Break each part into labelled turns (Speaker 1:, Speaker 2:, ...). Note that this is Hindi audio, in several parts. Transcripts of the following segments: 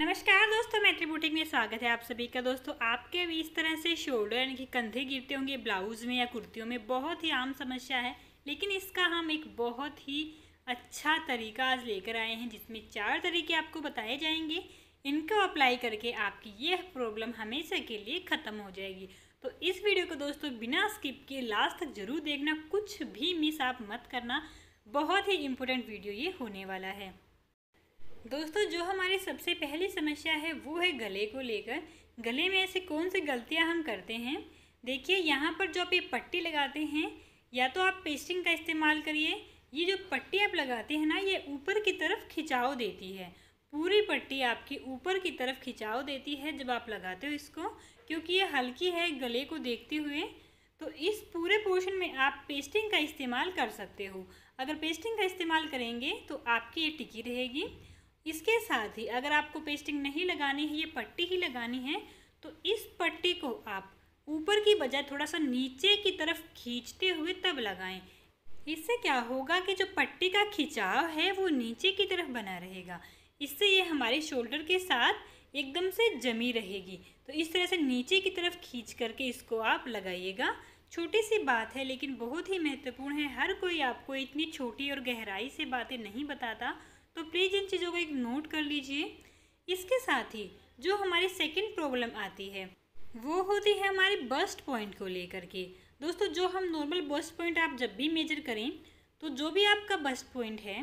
Speaker 1: नमस्कार दोस्तों मैट्री बुटीक में स्वागत है आप सभी का दोस्तों आपके भी इस तरह से शोल्डर यानी कि कंधे गिरते होंगे ब्लाउज़ में या कुर्तियों में बहुत ही आम समस्या है लेकिन इसका हम एक बहुत ही अच्छा तरीका आज लेकर आए हैं जिसमें चार तरीके आपको बताए जाएंगे इनको अप्लाई करके आपकी यह प्रॉब्लम हमेशा के लिए ख़त्म हो जाएगी तो इस वीडियो को दोस्तों बिना स्किप किए लास्ट तक ज़रूर देखना कुछ भी मिस आप मत करना बहुत ही इम्पोर्टेंट वीडियो ये होने वाला है दोस्तों जो हमारी सबसे पहली समस्या है वो है गले को लेकर गले में ऐसी कौन सी गलतियां हम करते हैं देखिए यहाँ पर जो आप ये पट्टी लगाते हैं या तो आप पेस्टिंग का इस्तेमाल करिए ये जो पट्टी आप लगाते हैं ना ये ऊपर की तरफ खिंचाव देती है पूरी पट्टी आपकी ऊपर की तरफ खिंचाव देती है जब आप लगाते हो इसको क्योंकि ये हल्की है गले को देखते हुए तो इस पूरे पोर्शन में आप पेस्टिंग का इस्तेमाल कर सकते हो अगर पेस्टिंग का इस्तेमाल करेंगे तो आपकी ये टिकी रहेगी इसके साथ ही अगर आपको पेस्टिंग नहीं लगानी है ये पट्टी ही लगानी है तो इस पट्टी को आप ऊपर की बजाय थोड़ा सा नीचे की तरफ खींचते हुए तब लगाएं इससे क्या होगा कि जो पट्टी का खिंचाव है वो नीचे की तरफ बना रहेगा इससे ये हमारे शोल्डर के साथ एकदम से जमी रहेगी तो इस तरह से नीचे की तरफ खींच करके इसको आप लगाइएगा छोटी सी बात है लेकिन बहुत ही महत्वपूर्ण है हर कोई आपको इतनी छोटी और गहराई से बातें नहीं बताता तो प्लीज़ इन चीज़ों को एक नोट कर लीजिए इसके साथ ही जो हमारी सेकेंड प्रॉब्लम आती है वो होती है हमारे बस्ट पॉइंट को लेकर के दोस्तों जो हम नॉर्मल बस्ट पॉइंट आप जब भी मेजर करें तो जो भी आपका बस्ट पॉइंट है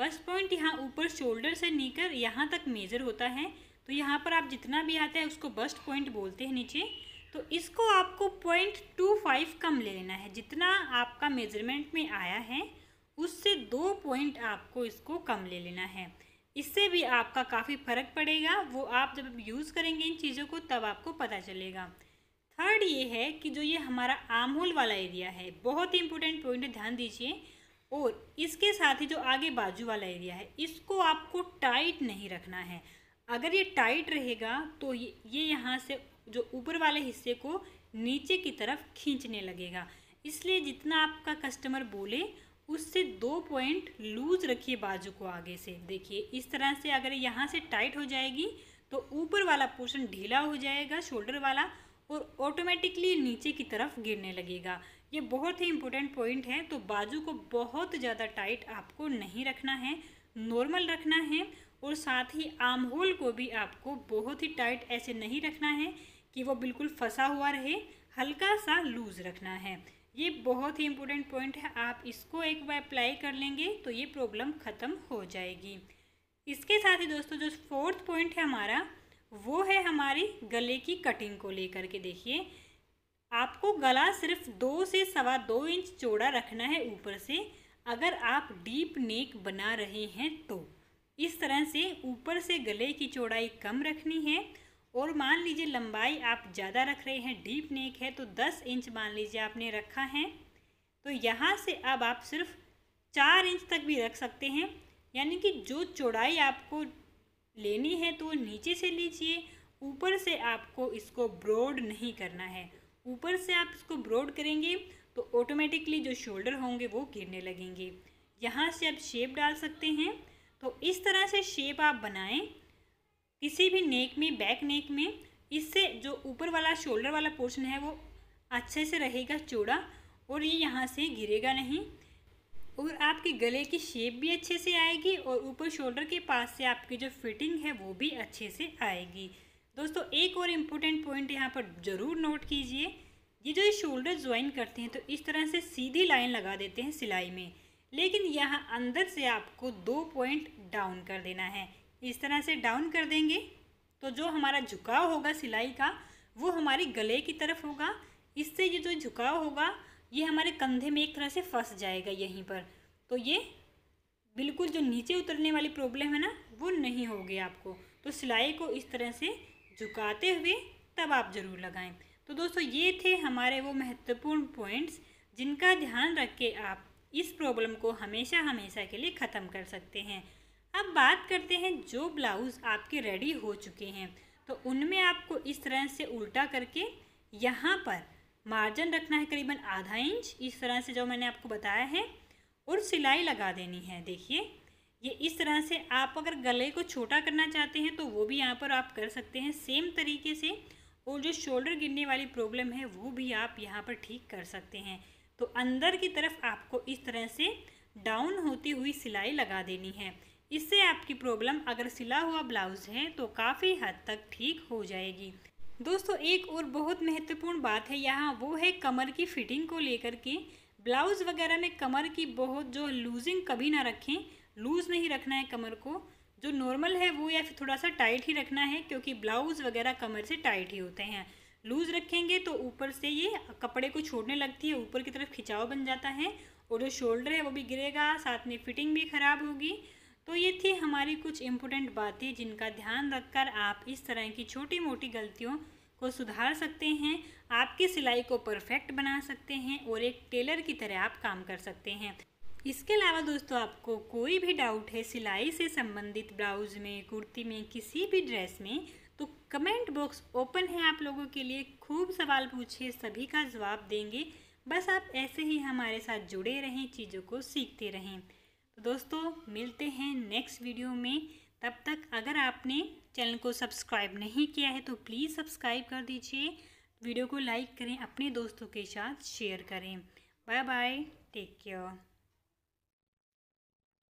Speaker 1: बस्ट पॉइंट यहाँ ऊपर शोल्डर से नीकर यहाँ तक मेजर होता है तो यहाँ पर आप जितना भी आता है उसको बस्ट पॉइंट बोलते हैं नीचे तो इसको आपको पॉइंट टू फाइव कम ले लेना है जितना आपका मेजरमेंट में आया है उससे दो पॉइंट आपको इसको कम ले लेना है इससे भी आपका काफ़ी फ़र्क पड़ेगा वो आप जब यूज़ करेंगे इन चीज़ों को तब आपको पता चलेगा थर्ड ये है कि जो ये हमारा आम होल वाला एरिया है बहुत ही इंपॉर्टेंट पॉइंट है ध्यान दीजिए और इसके साथ ही जो आगे बाजू वाला एरिया है इसको आपको टाइट नहीं रखना है अगर ये टाइट रहेगा तो ये ये यहाँ से जो ऊपर वाले हिस्से को नीचे की तरफ खींचने लगेगा इसलिए जितना आपका कस्टमर बोले उससे दो पॉइंट लूज रखिए बाजू को आगे से देखिए इस तरह से अगर यहाँ से टाइट हो जाएगी तो ऊपर वाला पोर्शन ढीला हो जाएगा शोल्डर वाला और ऑटोमेटिकली नीचे की तरफ गिरने लगेगा ये बहुत ही इंपॉर्टेंट पॉइंट है तो बाजू को बहुत ज़्यादा टाइट आपको नहीं रखना है नॉर्मल रखना है और साथ ही आम होल को भी आपको बहुत ही टाइट ऐसे नहीं रखना है कि वो बिल्कुल फंसा हुआ रहे हल्का सा लूज़ रखना है ये बहुत ही इम्पोर्टेंट पॉइंट है आप इसको एक बार अप्लाई कर लेंगे तो ये प्रॉब्लम ख़त्म हो जाएगी इसके साथ ही दोस्तों जो फोर्थ पॉइंट है हमारा वो है हमारी गले की कटिंग को लेकर के देखिए आपको गला सिर्फ दो से सवा दो इंच चौड़ा रखना है ऊपर से अगर आप डीप नेक बना रहे हैं तो इस तरह से ऊपर से गले की चौड़ाई कम रखनी है और मान लीजिए लंबाई आप ज़्यादा रख रहे हैं डीप नेक है तो दस इंच मान लीजिए आपने रखा है तो यहाँ से अब आप सिर्फ चार इंच तक भी रख सकते हैं यानी कि जो चौड़ाई आपको लेनी है तो नीचे से लीजिए ऊपर से आपको इसको ब्रॉड नहीं करना है ऊपर से आप इसको ब्रॉड करेंगे तो ऑटोमेटिकली जो शोल्डर होंगे वो गिरने लगेंगे यहाँ से आप शेप डाल सकते हैं तो इस तरह से शेप आप बनाएं किसी भी नेक में बैक नेक में इससे जो ऊपर वाला शोल्डर वाला पोर्शन है वो अच्छे से रहेगा चौड़ा और ये यहाँ से गिरेगा नहीं और आपके गले की शेप भी अच्छे से आएगी और ऊपर शोल्डर के पास से आपकी जो फिटिंग है वो भी अच्छे से आएगी दोस्तों एक और इम्पोर्टेंट पॉइंट यहाँ पर ज़रूर नोट कीजिए ये जो ये शोल्डर ज्वाइन करते हैं तो इस तरह से सीधी लाइन लगा देते हैं सिलाई में लेकिन यहाँ अंदर से आपको दो पॉइंट डाउन कर देना है इस तरह से डाउन कर देंगे तो जो हमारा झुकाव होगा सिलाई का वो हमारे गले की तरफ होगा इससे ये जो झुकाव होगा ये हमारे कंधे में एक तरह से फंस जाएगा यहीं पर तो ये बिल्कुल जो नीचे उतरने वाली प्रॉब्लम है ना वो नहीं होगी आपको तो सिलाई को इस तरह से झुकाते हुए तब आप ज़रूर लगाएं तो दोस्तों ये थे हमारे वो महत्वपूर्ण पॉइंट्स जिनका ध्यान रख के आप इस प्रॉब्लम को हमेशा हमेशा के लिए ख़त्म कर सकते हैं अब बात करते हैं जो ब्लाउज़ आपके रेडी हो चुके हैं तो उनमें आपको इस तरह से उल्टा करके यहाँ पर मार्जिन रखना है करीबन आधा इंच इस तरह से जो मैंने आपको बताया है और सिलाई लगा देनी है देखिए ये इस तरह से आप अगर गले को छोटा करना चाहते हैं तो वो भी यहाँ पर आप कर सकते हैं सेम तरीके से और जो शोल्डर गिरने वाली प्रॉब्लम है वो भी आप यहाँ पर ठीक कर सकते हैं तो अंदर की तरफ आपको इस तरह से डाउन होती हुई सिलाई लगा देनी है इससे आपकी प्रॉब्लम अगर सिला हुआ ब्लाउज है तो काफ़ी हद तक ठीक हो जाएगी दोस्तों एक और बहुत महत्वपूर्ण बात है यहाँ वो है कमर की फिटिंग को लेकर के ब्लाउज़ वगैरह में कमर की बहुत जो लूजिंग कभी ना रखें लूज़ नहीं रखना है कमर को जो नॉर्मल है वो या फिर थोड़ा सा टाइट ही रखना है क्योंकि ब्लाउज़ वगैरह कमर से टाइट ही होते हैं लूज़ रखेंगे तो ऊपर से ये कपड़े को छोड़ने लगती है ऊपर की तरफ खिंचाव बन जाता है और जो शोल्डर है वो भी गिरेगा साथ में फिटिंग भी ख़राब होगी तो ये थी हमारी कुछ इम्पोर्टेंट बातें जिनका ध्यान रखकर आप इस तरह की छोटी मोटी गलतियों को सुधार सकते हैं आपकी सिलाई को परफेक्ट बना सकते हैं और एक टेलर की तरह आप काम कर सकते हैं इसके अलावा दोस्तों आपको कोई भी डाउट है सिलाई से संबंधित ब्लाउज में कुर्ती में किसी भी ड्रेस में तो कमेंट बॉक्स ओपन है आप लोगों के लिए खूब सवाल पूछिए सभी का जवाब देंगे बस आप ऐसे ही हमारे साथ जुड़े रहें चीज़ों को सीखते रहें तो दोस्तों मिलते हैं नेक्स्ट वीडियो में तब तक अगर आपने चैनल को सब्सक्राइब नहीं किया है तो प्लीज़ सब्सक्राइब कर दीजिए वीडियो को लाइक करें अपने दोस्तों के साथ शेयर करें बाय बाय टेक केयर